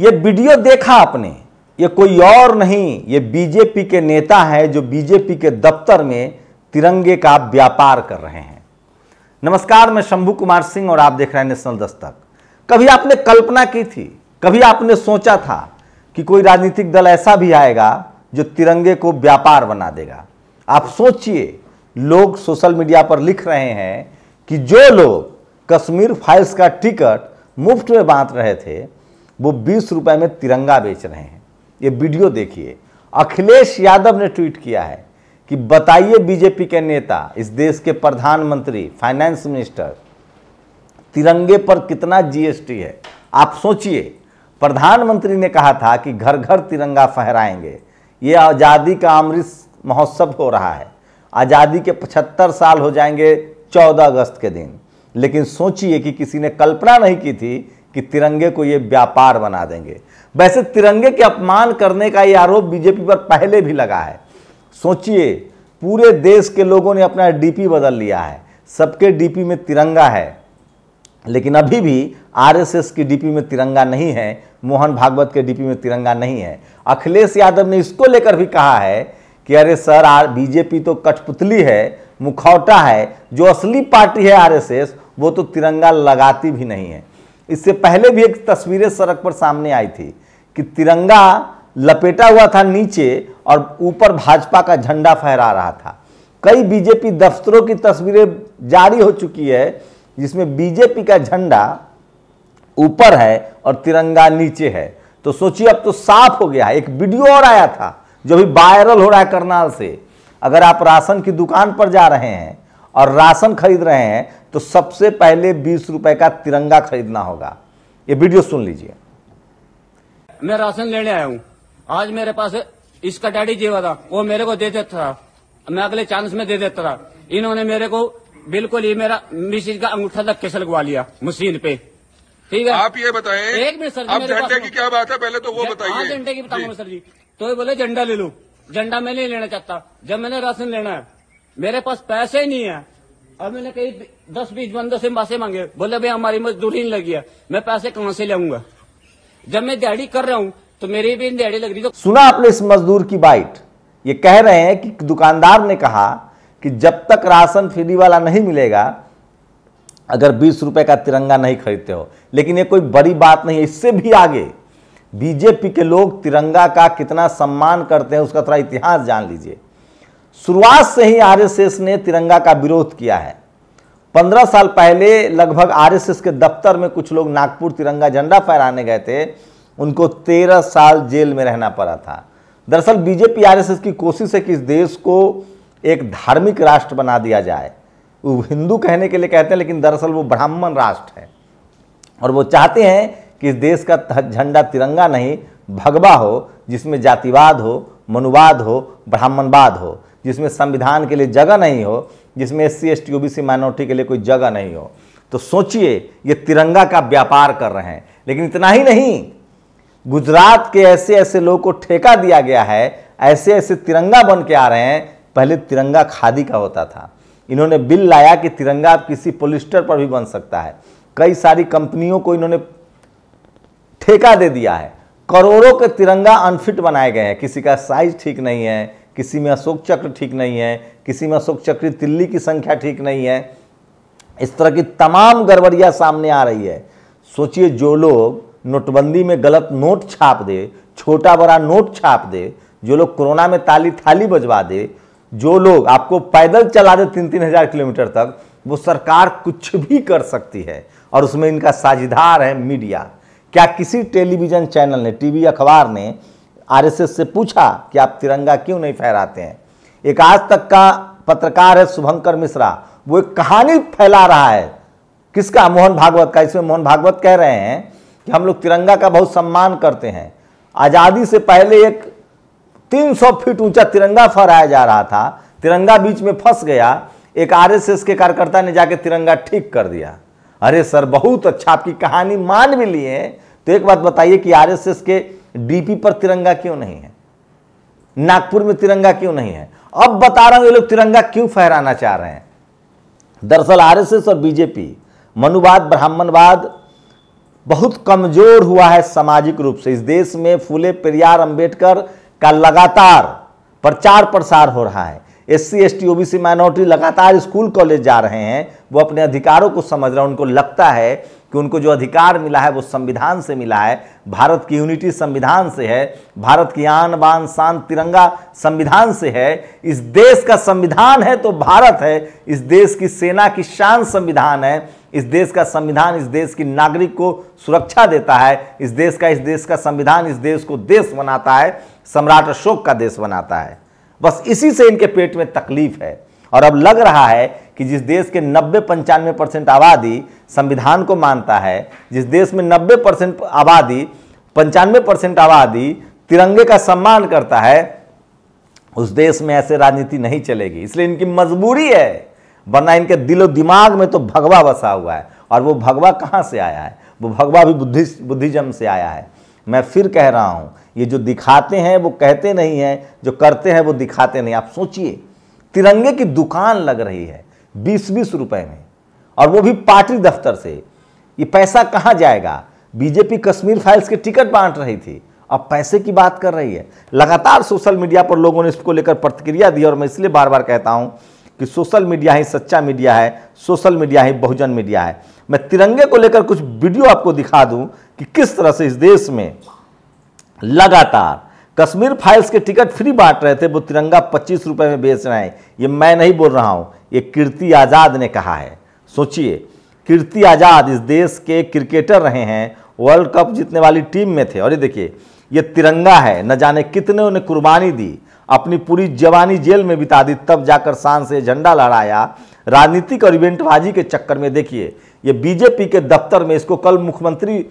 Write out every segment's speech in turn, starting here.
ये वीडियो देखा आपने ये कोई और नहीं ये बीजेपी के नेता है जो बीजेपी के दफ्तर में तिरंगे का व्यापार कर रहे हैं नमस्कार मैं शंभू कुमार सिंह और आप देख रहे हैं नेशनल दस्तक कभी आपने कल्पना की थी कभी आपने सोचा था कि कोई राजनीतिक दल ऐसा भी आएगा जो तिरंगे को व्यापार बना देगा आप सोचिए लोग सोशल मीडिया पर लिख रहे हैं कि जो लोग कश्मीर फाइल्स का टिकट मुफ्त में बांट रहे थे वो बीस रुपए में तिरंगा बेच रहे हैं ये वीडियो देखिए अखिलेश यादव ने ट्वीट किया है कि बताइए बीजेपी के नेता इस देश के प्रधानमंत्री फाइनेंस मिनिस्टर तिरंगे पर कितना जीएसटी है आप सोचिए प्रधानमंत्री ने कहा था कि घर घर तिरंगा फहराएंगे ये आज़ादी का अमृत महोत्सव हो रहा है आज़ादी के 75 साल हो जाएंगे 14 अगस्त के दिन लेकिन सोचिए कि किसी ने कल्पना नहीं की थी कि तिरंगे को ये व्यापार बना देंगे वैसे तिरंगे के अपमान करने का ये आरोप बीजेपी पर पहले भी लगा है सोचिए पूरे देश के लोगों ने अपना डीपी बदल लिया है सबके डीपी में तिरंगा है लेकिन अभी भी आरएसएस की डीपी में तिरंगा नहीं है मोहन भागवत के डीपी में तिरंगा नहीं है अखिलेश यादव ने इसको लेकर भी कहा है कि अरे सर आर बीजेपी तो कठपुतली है मुखौटा है जो असली पार्टी है आरएसएस वो तो तिरंगा लगाती भी नहीं है इससे पहले भी एक तस्वीरें सड़क पर सामने आई थी कि तिरंगा लपेटा हुआ था नीचे और ऊपर भाजपा का झंडा फहरा रहा था कई बीजेपी दफ्तरों की तस्वीरें जारी हो चुकी है जिसमें बीजेपी का झंडा ऊपर है और तिरंगा नीचे है तो सोचिए अब तो साफ हो गया है एक वीडियो और आया था जो भी वायरल हो रहा है करनाल से अगर आप राशन की दुकान पर जा रहे हैं और राशन खरीद रहे हैं तो सबसे पहले बीस रुपए का तिरंगा खरीदना होगा ये वीडियो सुन लीजिए मैं राशन लेने आया हूँ आज मेरे पास इसका डैडी जीवा था वो मेरे को दे देता था मैं अगले चांस में दे देता था इन्होंने मेरे को बिल्कुल ही मेरा मिसिज का अंगूठा तक केसल लगवा लिया मशीन पे ठीक है आप ये बताएं एक मिनट सर आप झंडे की क्या बात है पहले तो वो बताइए झंडे की बताऊंगा सर जी तो ये बोले झंडा ले लो झंडा मैं नहीं लेना चाहता जब मैंने राशन लेना है मेरे पास पैसे नहीं है और मैंने कहीं दस बीस बंदों से पैसे मांगे बोले भाई हमारी मजदूरी नहीं लगी है मैं पैसे कहाँ से लाऊंगा जब मैं दिहाड़ी कर रहा हूँ तो मेरी भी दिहाड़ी लग रही तो सुना आपने इस मजदूर की बाइट ये कह रहे हैं कि दुकानदार ने कहा कि जब तक राशन फ्री वाला नहीं मिलेगा अगर बीस रुपए का तिरंगा नहीं खरीदते हो लेकिन ये कोई बड़ी बात नहीं है इससे भी आगे बीजेपी के लोग तिरंगा का कितना सम्मान करते हैं उसका थोड़ा इतिहास जान लीजिए शुरुआत से ही आरएसएस ने तिरंगा का विरोध किया है पंद्रह साल पहले लगभग आरएसएस के दफ्तर में कुछ लोग नागपुर तिरंगा झंडा फहराने गए थे उनको तेरह साल जेल में रहना पड़ा था दरअसल बीजेपी आरएसएस की कोशिश है कि इस देश को एक धार्मिक राष्ट्र बना दिया जाए वो हिंदू कहने के लिए कहते हैं लेकिन दरअसल वो ब्राह्मण राष्ट्र है और वो चाहते हैं कि इस देश का झंडा तिरंगा नहीं भगवा हो जिसमें जातिवाद हो मनुवाद हो ब्राह्मणवाद हो जिसमें संविधान के लिए जगह नहीं हो जिसमें S C S T OBC minority के लिए कोई जगह नहीं हो तो सोचिए ये तिरंगा का व्यापार कर रहे हैं लेकिन इतना ही नहीं गुजरात के ऐसे ऐसे लोगों को ठेका दिया गया है ऐसे ऐसे तिरंगा बन के आ रहे हैं पहले तिरंगा खादी का होता था इन्होंने बिल लाया कि तिरंगा आप किसी पोलिस्टर पर भी बन सकता है कई सारी कंपनियों को इन्होंने ठेका दे दिया है करोड़ों के तिरंगा अनफिट बनाए गए हैं किसी का साइज ठीक नहीं है किसी में अशोक चक्र ठीक नहीं है किसी में अशोक चक्र तिल्ली की संख्या ठीक नहीं है इस तरह की तमाम गड़बड़ियाँ सामने आ रही है सोचिए जो लोग नोटबंदी में गलत नोट छाप दे छोटा बड़ा नोट छाप दे जो लोग कोरोना में ताली थाली बजवा दे जो लोग आपको पैदल चला दे तीन तीन हजार किलोमीटर तक वो सरकार कुछ भी कर सकती है और उसमें इनका साझेदार है मीडिया क्या किसी टेलीविज़न चैनल ने टीवी अखबार ने आरएसएस से पूछा कि आप तिरंगा क्यों नहीं फहराते हैं एक आज तक का पत्रकार है शुभंकर मिश्रा वो एक कहानी फैला रहा है किसका मोहन भागवत का इसमें मोहन भागवत कह रहे हैं कि हम लोग तिरंगा का बहुत सम्मान करते हैं आज़ादी से पहले एक 300 फीट ऊंचा तिरंगा फहराया जा रहा था तिरंगा बीच में फंस गया एक आरएसएस के कार्यकर्ता ने जाके तिरंगा ठीक कर दिया अरे सर बहुत अच्छा आपकी कहानी मान भी लिए तो एक बात बताइए कि आरएसएस के डीपी पर तिरंगा क्यों नहीं है नागपुर में तिरंगा क्यों नहीं है अब बता रहा हूं ये लोग तिरंगा क्यों फहराना चाह रहे हैं दरअसल आरएसएस और बीजेपी मनुवाद ब्राह्मणवाद बहुत कमजोर हुआ है सामाजिक रूप से इस देश में फूले पेरियार अंबेडकर का लगातार प्रचार प्रसार हो रहा है S C S T OBC minority लगातार स्कूल कॉलेज जा रहे हैं वो अपने अधिकारों को समझ रहे हैं उनको लगता है कि उनको जो अधिकार मिला है वो संविधान से मिला है भारत की यूनिटी संविधान से है भारत की आन बान शान तिरंगा संविधान से है इस देश का संविधान है तो भारत है इस देश की सेना की शान संविधान है इस देश का संविधान इस देश की नागरिक को सुरक्षा देता है इस देश का इस देश का संविधान इस देश को देश बनाता है सम्राट अशोक का देश बनाता है बस इसी से इनके पेट में तकलीफ है और अब लग रहा है कि जिस देश के नब्बे पंचानवे परसेंट आबादी संविधान को मानता है जिस देश में नब्बे परसेंट आबादी पंचानवे परसेंट आबादी तिरंगे का सम्मान करता है उस देश में ऐसे राजनीति नहीं चलेगी इसलिए इनकी मजबूरी है वरना इनके दिलो दिमाग में तो भगवा बसा हुआ है और वो भगवा कहाँ से आया है वो भगवा भी बुद्धि बुद्धिज्म से आया है मैं फिर कह रहा हूँ ये जो दिखाते हैं वो कहते नहीं हैं जो करते हैं वो दिखाते नहीं आप सोचिए तिरंगे की दुकान लग रही है बीस बीस रुपए में और वो भी पार्टी दफ्तर से ये पैसा कहाँ जाएगा बीजेपी कश्मीर फाइल्स के टिकट बांट रही थी अब पैसे की बात कर रही है लगातार सोशल मीडिया पर लोगों ने इसको लेकर प्रतिक्रिया दी और मैं इसलिए बार बार कहता हूँ कि सोशल मीडिया ही सच्चा मीडिया है सोशल मीडिया ही बहुजन मीडिया है मैं तिरंगे को लेकर कुछ वीडियो आपको दिखा दूं कि किस तरह से इस देश में लगातार कश्मीर फाइल्स के टिकट फ्री बांट रहे थे वो तिरंगा पच्चीस रुपये में बेच रहे हैं ये मैं नहीं बोल रहा हूँ ये कीर्ति आज़ाद ने कहा है सोचिए कीर्ति आज़ाद इस देश के क्रिकेटर रहे हैं वर्ल्ड कप जीतने वाली टीम में थे और ये देखिए ये तिरंगा है न जाने कितने उन्हें कुर्बानी दी अपनी पूरी जवानी जेल में बिता दी तब जाकर शान से झंडा लहराया राजनीतिक और इवेंटबाजी के चक्कर में देखिए ये बीजेपी के दफ्तर में इसको कल मुख्यमंत्री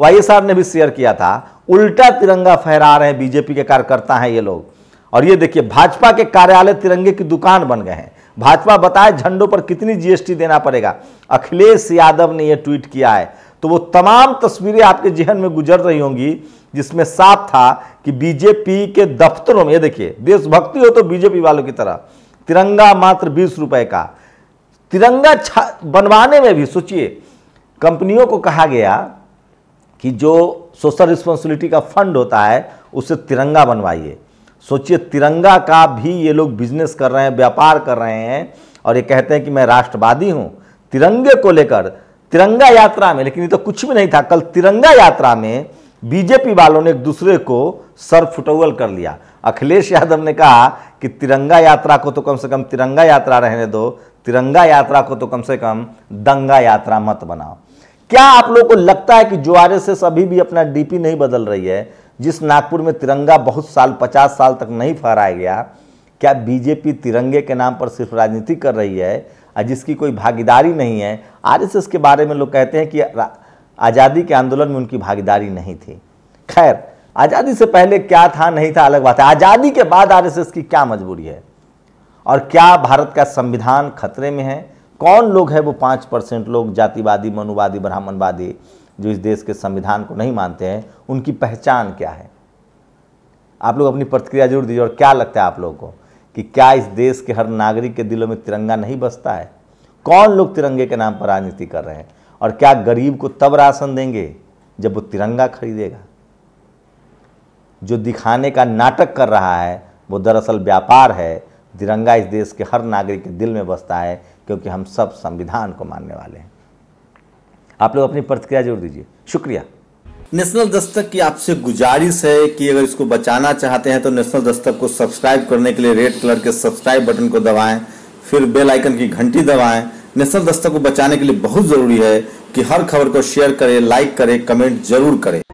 वाईएसआर ने भी शेयर किया था उल्टा तिरंगा फहरा रहे हैं बीजेपी के कार्यकर्ता हैं ये लोग और ये देखिए भाजपा के कार्यालय तिरंगे की दुकान बन गए हैं भाजपा बताए झंडों पर कितनी जीएसटी देना पड़ेगा अखिलेश यादव ने यह ट्वीट किया है तो वो तमाम तस्वीरें आपके जहन में गुजर रही होंगी जिसमें साफ था कि बीजेपी के दफ्तरों में ये देखिए देशभक्ति हो तो बीजेपी वालों की तरह तिरंगा मात्र बीस रुपए का तिरंगा बनवाने में भी सोचिए कंपनियों को कहा गया कि जो सोशल रिस्पॉन्सिबिलिटी का फंड होता है उससे तिरंगा बनवाइए सोचिए तिरंगा का भी ये लोग बिजनेस कर रहे हैं व्यापार कर रहे हैं और ये कहते हैं कि मैं राष्ट्रवादी हूँ तिरंगे को लेकर तिरंगा यात्रा में लेकिन ये तो कुछ भी नहीं था कल तिरंगा यात्रा में बीजेपी वालों ने एक दूसरे को सर फुटवल कर लिया अखिलेश यादव ने कहा कि तिरंगा यात्रा को तो कम से कम तिरंगा यात्रा रहने दो तिरंगा यात्रा को तो कम से कम दंगा यात्रा मत बनाओ क्या आप लोग को लगता है कि जो आर एस अभी भी अपना डीपी नहीं बदल रही है जिस नागपुर में तिरंगा बहुत साल पचास साल तक नहीं फहराया गया क्या बीजेपी तिरंगे के नाम पर सिर्फ राजनीति कर रही है और जिसकी कोई भागीदारी नहीं है आरएसएस के बारे में लोग कहते हैं कि आज़ादी के आंदोलन में उनकी भागीदारी नहीं थी खैर आज़ादी से पहले क्या था नहीं था अलग बात है आज़ादी के बाद आरएसएस की क्या मजबूरी है और क्या भारत का संविधान खतरे में है कौन लोग हैं वो पाँच परसेंट लोग जातिवादी मनुवादी ब्राह्मणवादी जो इस देश के संविधान को नहीं मानते हैं उनकी पहचान क्या है आप लोग अपनी प्रतिक्रिया जरूर दीजिए और क्या लगता है आप लोगों को कि क्या इस देश के हर नागरिक के दिलों में तिरंगा नहीं बसता है कौन लोग तिरंगे के नाम पर राजनीति कर रहे हैं और क्या गरीब को तब राशन देंगे जब वो तिरंगा खरीदेगा जो दिखाने का नाटक कर रहा है वो दरअसल व्यापार है तिरंगा इस देश के हर नागरिक के दिल में बसता है क्योंकि हम सब संविधान को मानने वाले हैं आप लोग अपनी प्रतिक्रिया जरूर दीजिए शुक्रिया नेशनल दस्तक की आपसे गुजारिश है कि अगर इसको बचाना चाहते हैं तो नेशनल दस्तक को सब्सक्राइब करने के लिए रेड कलर के सब्सक्राइब बटन को दबाएं फिर बेल आइकन की घंटी दबाएं नेशनल दस्तक को बचाने के लिए बहुत ज़रूरी है कि हर खबर को शेयर करें लाइक करें कमेंट जरूर करें